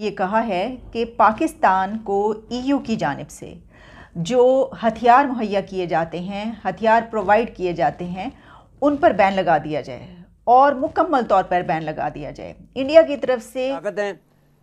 ये कहा है कि पाकिस्तान को ईयू की जानब से जो हथियार मुहैया किए जाते हैं हथियार प्रोवाइड किए जाते हैं उन पर बैन लगा दिया जाए और मुकम्मल तौर पर बैन लगा दिया जाए इंडिया की तरफ से हैं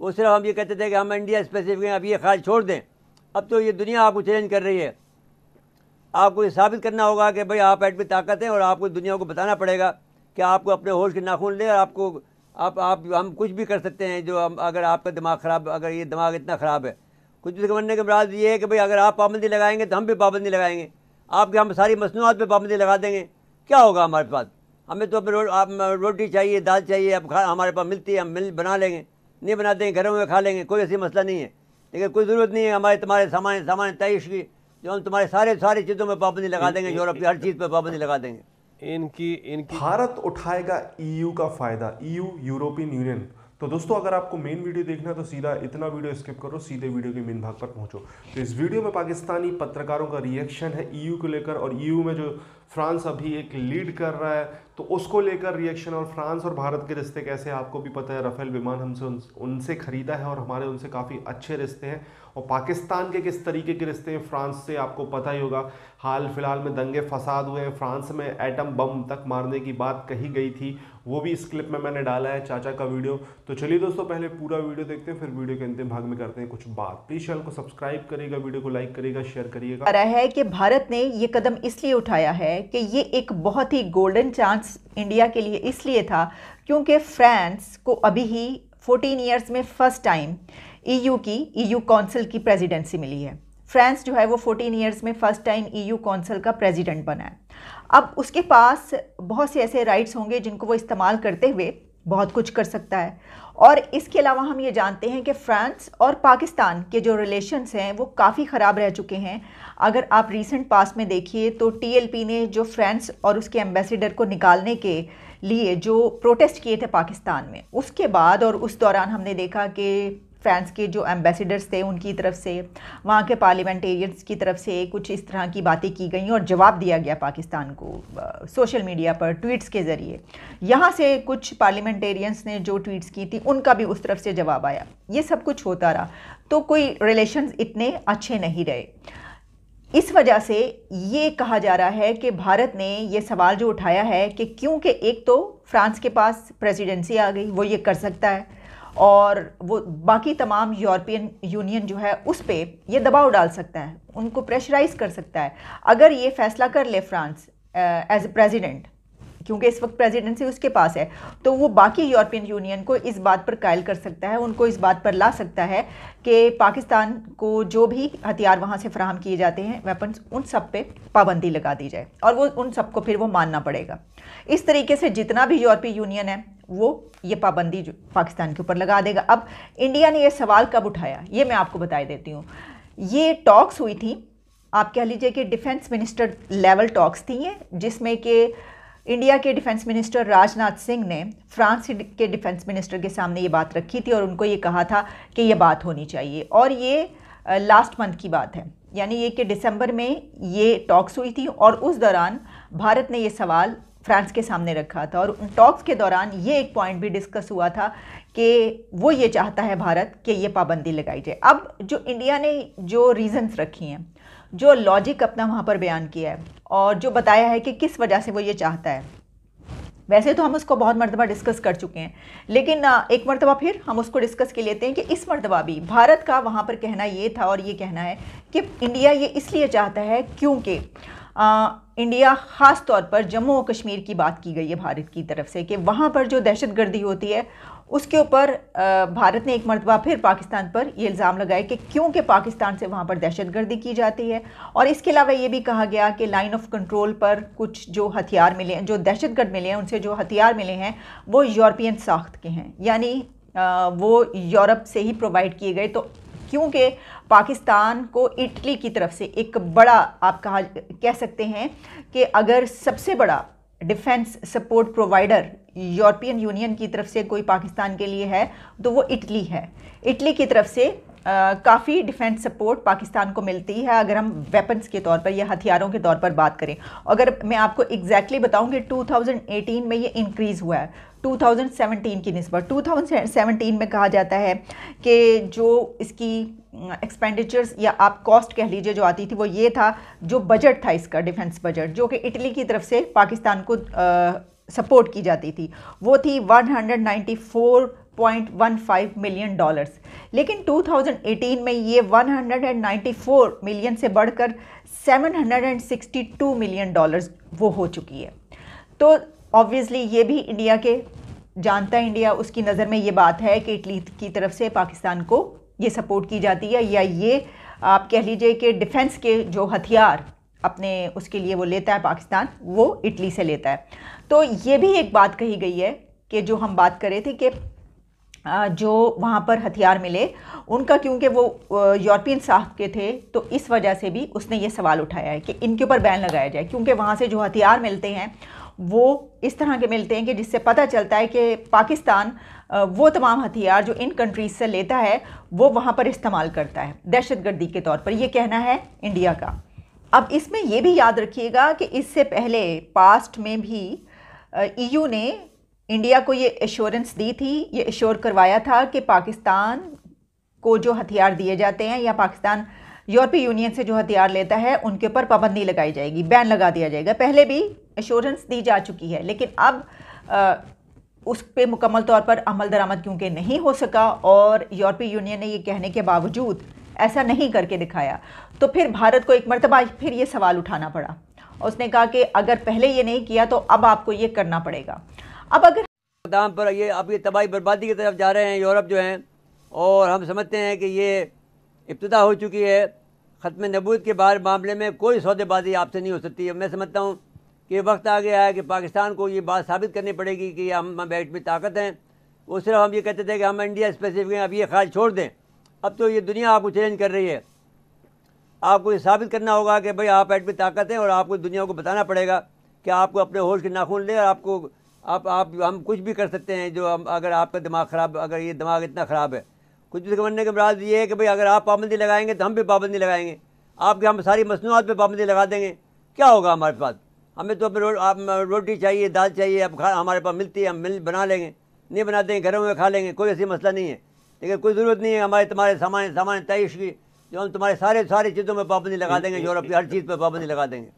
वो सिर्फ हम ये कहते थे कि हम इंडिया स्पेसिफिक हैं अब ये ख्याल छोड़ दें अब तो ये दुनिया आपको चेंज कर रही है आपको ये साबित करना होगा कि भाई आप भी ताकत हैं और आपको दुनिया को बताना पड़ेगा कि आपको अपने होश के नाखून लें और आपको आप आप हम कुछ भी कर सकते हैं जो हम अगर आपका दिमाग ख़राब अगर ये दिमाग इतना ख़राब है कुछ भी समझने के बाद ये है कि भाई अगर आप पाबंदी लगाएंगे तो हम भी पाबंदी लगाएंगे आपके हम सारी मसनूआत पर पाबंदी लगा देंगे क्या होगा हमारे पास हमें तो अपने रो, आप रोटी चाहिए दाल चाहिए अब खा हमारे पास मिलती है हम मिल बना लेंगे नहीं बनाते हैं घरों में खा लेंगे कोई ऐसी मसला नहीं है लेकिन कोई ज़रूरत नहीं है हमारे तुम्हारे सामान सामान तयश की जो हम तुम्हारे सारे सारी चीज़ों में पाबंदी लगा देंगे यूरोप की हर चीज़ पर पाबंदी लगा देंगे इनकी इनकी भारत उठाएगा ईयू e का फायदा ईयू यूरोपियन यूनियन तो दोस्तों अगर आपको मेन वीडियो देखना है तो सीधा इतना वीडियो स्किप करो सीधे वीडियो के मेन भाग पर पहुंचो तो इस वीडियो में पाकिस्तानी पत्रकारों का रिएक्शन है ईयू e को लेकर और ईयू e में जो फ्रांस अभी एक लीड कर रहा है तो उसको लेकर रिएक्शन और फ्रांस और भारत के रिश्ते कैसे आपको भी पता है राफेल विमान हमसे उनसे ख़रीदा है और हमारे उनसे काफ़ी अच्छे रिश्ते हैं और पाकिस्तान के किस तरीके के रिश्ते हैं फ्रांस से आपको पता ही होगा हाल फिलहाल में दंगे फसाद हुए हैं फ्रांस में एटम बम तक मारने की बात कही गई थी वो भी इस क्लिप में मैंने डाला है चाचा का वीडियो तो चलिए दोस्तों पहले पूरा वीडियो देखते हैं फिर वीडियो के अंतिम भाग में करते हैं कुछ बात प्लीज चैनल को सब्सक्राइब करेगा वीडियो को लाइक करेगा शेयर करिएगा रहा है कि भारत ने ये कदम इसलिए उठाया है कि ये एक बहुत ही गोल्डन चांस इंडिया के लिए इसलिए था क्योंकि फ्रांस को अभी ही फोर्टीन ईयर्स में फर्स्ट टाइम ईयू की ईयू e काउंसिल की प्रेसिडेंसी मिली है फ्रांस जो है वो 14 ईयर्स में फर्स्ट टाइम ईयू काउंसिल का प्रेसिडेंट बना है अब उसके पास बहुत से ऐसे राइट्स होंगे जिनको वो इस्तेमाल करते हुए बहुत कुछ कर सकता है और इसके अलावा हम ये जानते हैं कि फ्रांस और पाकिस्तान के जो रिलेशंस हैं वो काफ़ी ख़राब रह चुके हैं अगर आप रीसेंट पास में देखिए तो टीएलपी ने जो फ्रांस और उसके एम्बेसडर को निकालने के लिए जो प्रोटेस्ट किए थे पाकिस्तान में उसके बाद और उस दौरान हमने देखा कि फ्रांस के जो एम्बेसडर्स थे उनकी तरफ से वहाँ के पार्लियामेंटेरियंस की तरफ से कुछ इस तरह की बातें की गई और जवाब दिया गया पाकिस्तान को सोशल मीडिया पर ट्वीट्स के ज़रिए यहाँ से कुछ पार्लियामेंटेरियंस ने जो ट्वीट्स की थी उनका भी उस तरफ से जवाब आया ये सब कुछ होता रहा तो कोई रिलेशन इतने अच्छे नहीं रहे इस वजह से ये कहा जा रहा है कि भारत ने ये सवाल जो उठाया है कि क्योंकि एक तो फ्रांस के पास प्रेसिडेंसी आ गई वो ये कर सकता है और वो बाकी तमाम यूरोपियन यूनियन जो है उस पर ये दबाव डाल सकता है उनको प्रेशराइज कर सकता है अगर ये फैसला कर ले फ्रांस एज ए प्रेजिडेंट क्योंकि इस वक्त प्रेजिडेंसी उसके पास है तो वो बाकी यूरोपियन यूनियन को इस बात पर कायल कर सकता है उनको इस बात पर ला सकता है कि पाकिस्तान को जो भी हथियार वहाँ से फ्राहम किए जाते हैं वेपन्स उन सब पे पाबंदी लगा दी जाए और वो उन सबको फिर वो मानना पड़ेगा इस तरीके से जितना भी यूरोपीय यूनियन है वो ये पाबंदी पाकिस्तान के ऊपर लगा देगा अब इंडिया ने यह सवाल कब उठाया ये मैं आपको बता देती हूँ ये टॉक्स हुई थी आप कह लीजिए कि डिफेंस मिनिस्टर लेवल टॉक्स थी ये जिसमें कि इंडिया के डिफेंस मिनिस्टर राजनाथ सिंह ने फ्रांस के डिफेंस मिनिस्टर के सामने ये बात रखी थी और उनको ये कहा था कि ये बात होनी चाहिए और ये लास्ट मंथ की बात है यानी ये कि दिसंबर में ये टॉक्स हुई थी और उस दौरान भारत ने ये सवाल फ्रांस के सामने रखा था और उन टॉक्स के दौरान ये एक पॉइंट भी डिस्कस हुआ था कि वो ये चाहता है भारत कि ये पाबंदी लगाई जाए अब जो इंडिया ने जो रीज़न्स रखी हैं जो लॉजिक अपना वहाँ पर बयान किया है और जो बताया है कि किस वजह से वो ये चाहता है वैसे तो हम उसको बहुत मरतबा डिस्कस कर चुके हैं लेकिन एक मरतबा फिर हम उसको डिस्कस के लेते हैं कि इस मरतबा भी भारत का वहाँ पर कहना ये था और ये कहना है कि इंडिया ये इसलिए चाहता है क्योंकि इंडिया ख़ास तौर पर जम्मू और कश्मीर की बात की गई है भारत की तरफ से कि वहाँ पर जो दहशत होती है उसके ऊपर भारत ने एक मरतबा फिर पाकिस्तान पर ये इल्ज़ाम लगाया कि क्योंकि पाकिस्तान से वहाँ पर दहशतगर्दी की जाती है और इसके अलावा ये भी कहा गया कि लाइन ऑफ कंट्रोल पर कुछ जो हथियार मिले जो दहशतगर्द मिले हैं उनसे जो हथियार मिले हैं वो यूरोपियन साख्त के हैं यानी वो यूरोप से ही प्रोवाइड किए गए तो क्योंकि पाकिस्तान को इटली की तरफ से एक बड़ा आप कहा कह सकते हैं कि अगर सबसे बड़ा defence support provider European Union की तरफ से कोई पाकिस्तान के लिए है तो वो इटली है इटली की तरफ से काफ़ी डिफेंस सपोर्ट पाकिस्तान को मिलती है अगर हम वेपन्स के तौर पर या हथियारों के तौर पर बात करें अगर मैं आपको एग्जैक्टली बताऊँ कि टू में ये इंक्रीज़ हुआ है 2017 की नस्बत 2017 में कहा जाता है कि जो इसकी एक्सपेंडिचर्स या आप कॉस्ट कह लीजिए जो आती थी वो ये था जो बजट था इसका डिफेंस बजट जो कि इटली की तरफ से पाकिस्तान को सपोर्ट की जाती थी वो थी 194.15 मिलियन डॉलर्स लेकिन 2018 में ये 194 मिलियन से बढ़कर 762 मिलियन डॉलर्स वो हो चुकी है तो ऑब्वियसली ये भी इंडिया के जानता है इंडिया उसकी नज़र में ये बात है कि इटली की तरफ से पाकिस्तान को ये सपोर्ट की जाती है या ये आप कह लीजिए कि डिफेंस के जो हथियार अपने उसके लिए वो लेता है पाकिस्तान वो इटली से लेता है तो ये भी एक बात कही गई है कि जो हम बात कर रहे थे कि जो वहाँ पर हथियार मिले उनका क्योंकि वो यूरोपियन साहब के थे तो इस वजह से भी उसने ये सवाल उठाया है कि इनके ऊपर बैन लगाया जाए क्योंकि वहाँ से जो हथियार मिलते हैं वो इस तरह के मिलते हैं कि जिससे पता चलता है कि पाकिस्तान वो तमाम हथियार जो इन कंट्रीज़ से लेता है वो वहाँ पर इस्तेमाल करता है दहशत गर्दी के तौर पर यह कहना है इंडिया का अब इसमें यह भी याद रखिएगा कि इससे पहले पास्ट में भी ईयू e ने इंडिया को ये एश्योरेंस दी थी ये एश्योर करवाया था कि पाकिस्तान को जो हथियार दिए जाते हैं या पाकिस्तान यूरोपीय यूनियन से जो हथियार लेता है उनके ऊपर पाबंदी लगाई जाएगी बैन लगा दिया जाएगा पहले भी एश्योरेंस दी जा चुकी है लेकिन अब आ, उस पर मुकम्मल तौर पर अमल दरामद क्योंकि नहीं हो सका और यूरोपीय यूनियन ने यह कहने के बावजूद ऐसा नहीं करके दिखाया तो फिर भारत को एक मरतबा फिर ये सवाल उठाना पड़ा उसने कहा कि अगर पहले ये नहीं किया तो अब आपको ये करना पड़ेगा अब अगर दाम पर ये अब ये तबाही बर्बादी की तरफ जा रहे हैं यूरोप जो हैं और हम समझते हैं कि ये इब्तदा हो चुकी है ख़त्म नबूद के बाहर मामले में कोई सौदेबाजी आपसे नहीं हो सकती मैं समझता हूँ कि वक्त आ गया है कि पाकिस्तान को ये बात साबित करनी पड़ेगी कि हम बैठ में ताकत हैं वो सिर्फ हम ये कहते थे कि हम इंडिया स्पेसिफिक हैं अब ये ख्याल छोड़ दें अब तो ये दुनिया आपको चेंज कर रही है आपको ये साबित करना होगा कि भाई आप एटमी ताकत हैं और आपको दुनिया को बताना पड़ेगा कि आपको अपने होश के नाखून लें और आपको आप आप हम कुछ भी कर सकते हैं जो हम अगर आपका दिमाग ख़राब अगर ये दिमाग इतना ख़राब है कुछ भी समझने के बाद ये है कि भाई अगर आप पाबंदी लगाएंगे तो हम भी पाबंदी लगाएंगे आपके हम सारी मसनूआत पर पाबंदी लगा देंगे क्या होगा हमारे पास हमें तो रो, आप रोटी चाहिए दाल चाहिए अब खा हमारे पास मिलती है हम मिल बना लेंगे नहीं बनाते हैं घरों में खा लेंगे कोई ऐसी मसला नहीं है लेकिन कोई ज़रूरत नहीं है हमारे तुम्हारे सामान सामान तयश की जो हम तुम्हारे सारे सारी चीज़ों में पाबंदी लगा देंगे यूरोप की हर चीज़ पर पाबंदी लगा देंगे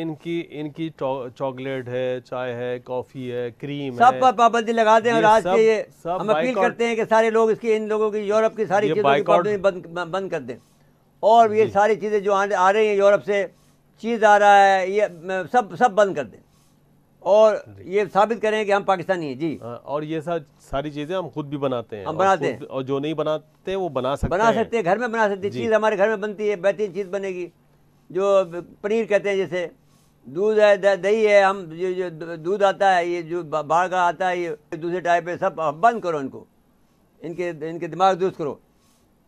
इनकी इनकी चॉकलेट है चाय है कॉफ़ी है क्रीम सब पर पाबंदी लगा दें और आज के ये हम अपील करते हैं कि सारे लोग इसकी इन लोगों की यूरोप की सारी चीज़ों की पाबंदी बंद बंद कर दें और ये सारी चीज़ें जो आ रही हैं यूरोप से चीज़ आ रहा है ये सब सब बंद कर दें और ये साबित करें कि हम पाकिस्तानी हैं जी हाँ, और ये सब सारी चीज़ें हम खुद भी बनाते हैं हम बनाते हैं और जो नहीं बनाते वो बना सकते बना सकते हैं घर में बना सकते हैं चीज़ हमारे घर में बनती है बेहतरीन चीज़ बनेगी जो पनीर कहते हैं जैसे दूध है दही है हम जो जो दूध आता है ये जो बाहर का आता है ये दूसरे टाइप है सब बंद करो इनको इनके इनके दिमाग दुरुस्त करो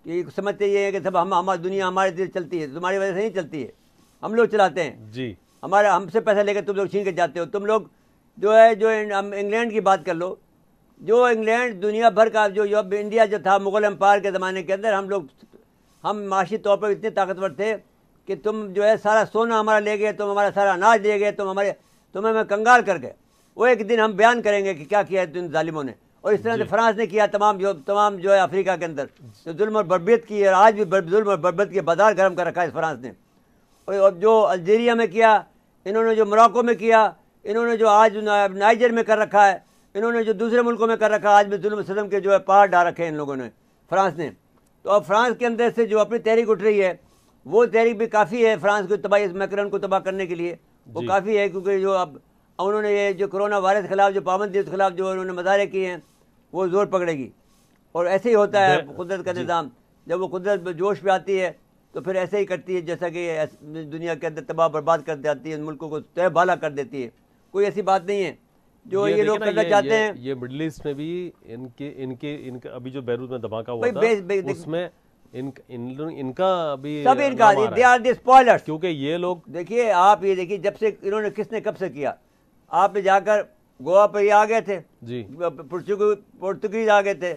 कि समझते ये है कि सब हम हमारी दुनिया हमारे दिल चलती है तुम्हारी वजह से नहीं चलती है हम लोग चलाते हैं जी हमारा हमसे पैसा लेकर तुम लोग छीन के जाते हो तुम लोग जो है जो हम इंग्लैंड की बात कर लो जो इंग्लैंड दुनिया भर का जो यूरोप इंडिया जो था मुगल एम्पायर के ज़माने के अंदर हम लोग हम माशी तौर पर इतने ताकतवर थे कि तुम जो है सारा सोना हमारा ले गए तुम हमारा सारा अनाज ले गए तुम हमारे तुम्हें हमें कंगाल कर गए वो एक दिन हम बयान करेंगे कि क्या किया है तुम जालिमों ने और इस तरह से फ्रांस ने किया तमाम जो तमाम जो है अफ्रीका के अंदर जो तो जुल्म और बर्बियत की है आज भी जुल्म और बर्बियत के बाजार गर्म कर रखा है इस फ्रांस ने और जो अल्जीरिया में किया इन्होंने जो मोरक्को में किया इन्होंने जो आज नाइजर में कर रखा है इन्होंने जो दूसरे मुल्कों में कर रखा है आज सदम के जो है पहाड़ डाल रखे हैं इन लोगों ने फ्रांस ने तो अब फ्रांस के अंदर से जो अपनी तहरीक उठ रही है वो तहरीक भी काफ़ी है फ्रांस की तबाही मैक्रन को तबाह करने के लिए वो काफ़ी है क्योंकि जो अब उन्होंने ये जो कोरोना वायरस के खिलाफ जो पाबंदी उसके खिलाफ जो उन्होंने मजारे किए हैं वो जोर पकड़ेगी और ऐसे ही होता है कुदरत का निज़ाम जब वो कुदरत जोश पर आती है तो फिर ऐसे ही करती है जैसा कि दुनिया के अंदर तबाह बर्बाद कर जाती है मुल्कों को तय भाला कर देती है कोई ऐसी बात नहीं है जो ये, ये लोग करना चाहते हैं ये मिडल ईस्ट में भी इनके इनके इनके अभी जो बैरूत में धमाका हुआ था उसमें इन, इन, इनका भी सब इनका दे आर स्पॉयलर्स क्योंकि ये लोग देखिए आप ये देखिए जब से इन्होंने किसने कब से किया आप जाकर गोवा पर आ गए थे जी पोर्तुगीज आ गए थे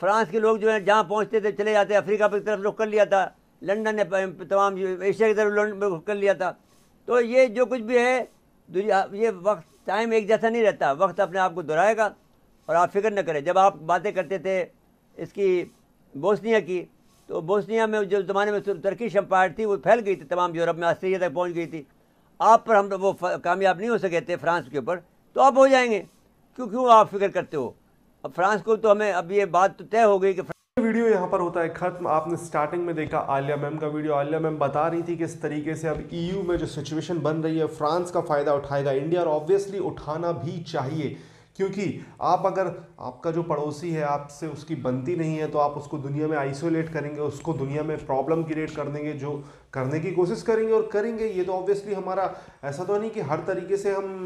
फ्रांस के लोग जो है जहाँ पहुँचते थे चले जाते अफ्रीका पर तरफ रुख कर लिया था लंदन ने तमाम एशिया की तरफ कर लिया था तो ये जो कुछ भी है ये वक्त टाइम एक जैसा नहीं रहता वक्त अपने आप को दोहराएगा और आप फिक्र न करें जब आप बातें करते थे इसकी बोस्निया की तो बोस्निया में जो ज़माने में तुर्की शम्पायर थी वो फैल गई थी तमाम यूरोप में आस्ट्रेलिया तक पहुँच गई थी आप पर हम वो कामयाब नहीं हो सके थे फ्रांस के ऊपर तो आप हो जाएंगे क्यों क्यों आप फिक्र करते हो अब फ्रांस को तो हमें अब ये बात तो तय हो गई कि वीडियो यहां पर होता है खत्म आपने स्टार्टिंग में देखा आलिया मैम का वीडियो आलिया मैम बता रही थी कि इस तरीके से अब ईयू e में जो सिचुएशन बन रही है फ्रांस का फ़ायदा उठाएगा इंडिया और ऑब्वियसली उठाना भी चाहिए क्योंकि आप अगर आपका जो पड़ोसी है आपसे उसकी बनती नहीं है तो आप उसको दुनिया में आइसोलेट करेंगे उसको दुनिया में प्रॉब्लम क्रिएट कर देंगे जो करने की कोशिश करेंगे और करेंगे ये तो ऑब्वियसली हमारा ऐसा तो नहीं कि हर तरीके से हम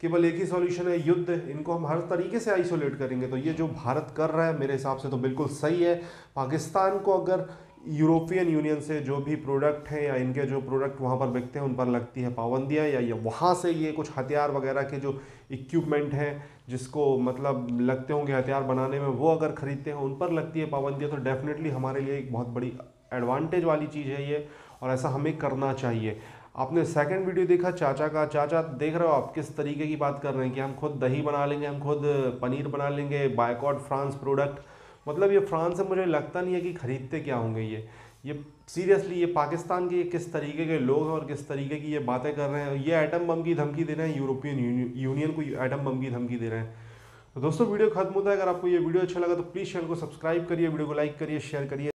केवल एक ही सॉल्यूशन है युद्ध इनको हम हर तरीके से आइसोलेट करेंगे तो ये जो भारत कर रहा है मेरे हिसाब से तो बिल्कुल सही है पाकिस्तान को अगर यूरोपियन यूनियन से जो भी प्रोडक्ट हैं या इनके जो प्रोडक्ट वहाँ पर बिकते हैं उन पर लगती है पाबंदियाँ या ये वहाँ से ये कुछ हथियार वगैरह के जो इक्विपमेंट हैं जिसको मतलब लगते होंगे हथियार बनाने में वो अगर ख़रीदते हैं उन पर लगती है पाबंदियाँ तो डेफिनेटली हमारे लिए एक बहुत बड़ी एडवांटेज वाली चीज़ है ये और ऐसा हमें करना चाहिए आपने सेकंड वीडियो देखा चाचा का चाचा देख रहे हो आप किस तरीके की बात कर रहे हैं कि हम खुद दही बना लेंगे हम खुद पनीर बना लेंगे बायकॉट फ्रांस प्रोडक्ट मतलब ये फ्रांस से मुझे लगता नहीं है कि ख़रीदते क्या होंगे ये ये सीरियसली ये पाकिस्तान के किस तरीके के लोग हैं और किस तरीके की ये बातें कर रहे हैं ये एटम बम की धमकी दे रहे हैं यूरोपियन यूनियन को एटम बम की धमकी दे रहे हैं तो दोस्तों वीडियो खत्म होता है अगर आपको ये वीडियो अच्छा लगा तो प्लीज़ चैनल को सब्सक्राइब करिए वीडियो को लाइक करिए शेयर करिए